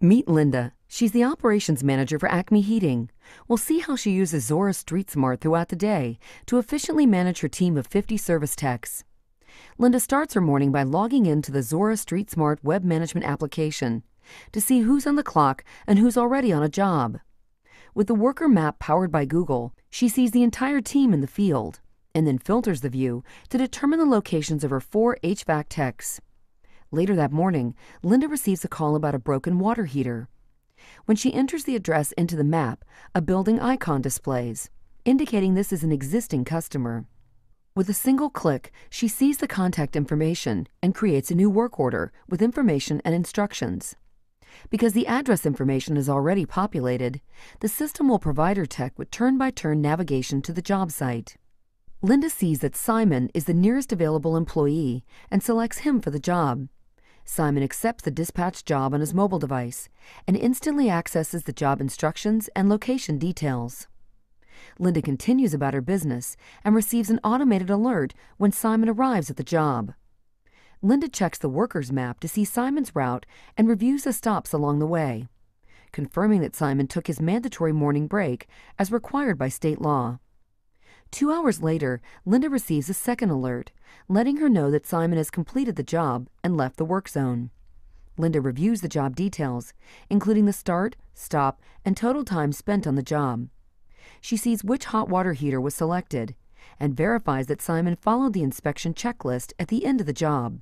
Meet Linda. She's the operations manager for Acme Heating. We'll see how she uses Zora Street Smart throughout the day to efficiently manage her team of 50 service techs. Linda starts her morning by logging into the Zora Street Smart web management application to see who's on the clock and who's already on a job. With the worker map powered by Google, she sees the entire team in the field and then filters the view to determine the locations of her four HVAC techs. Later that morning, Linda receives a call about a broken water heater. When she enters the address into the map, a building icon displays, indicating this is an existing customer. With a single click, she sees the contact information and creates a new work order with information and instructions. Because the address information is already populated, the system will provide her tech with turn-by-turn -turn navigation to the job site. Linda sees that Simon is the nearest available employee and selects him for the job. Simon accepts the dispatch job on his mobile device and instantly accesses the job instructions and location details. Linda continues about her business and receives an automated alert when Simon arrives at the job. Linda checks the worker's map to see Simon's route and reviews the stops along the way, confirming that Simon took his mandatory morning break as required by state law. Two hours later, Linda receives a second alert, letting her know that Simon has completed the job and left the work zone. Linda reviews the job details, including the start, stop, and total time spent on the job. She sees which hot water heater was selected and verifies that Simon followed the inspection checklist at the end of the job.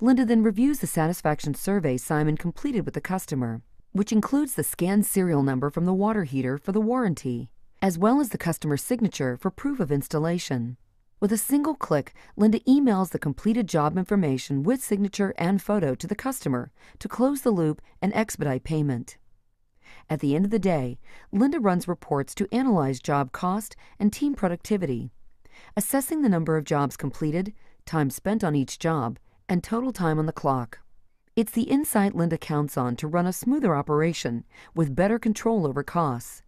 Linda then reviews the satisfaction survey Simon completed with the customer, which includes the scanned serial number from the water heater for the warranty as well as the customer's signature for proof of installation. With a single click, Linda emails the completed job information with signature and photo to the customer to close the loop and expedite payment. At the end of the day, Linda runs reports to analyze job cost and team productivity, assessing the number of jobs completed, time spent on each job, and total time on the clock. It's the insight Linda counts on to run a smoother operation with better control over costs.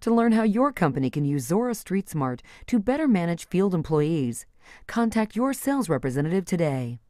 To learn how your company can use Zora Street Smart to better manage field employees, contact your sales representative today.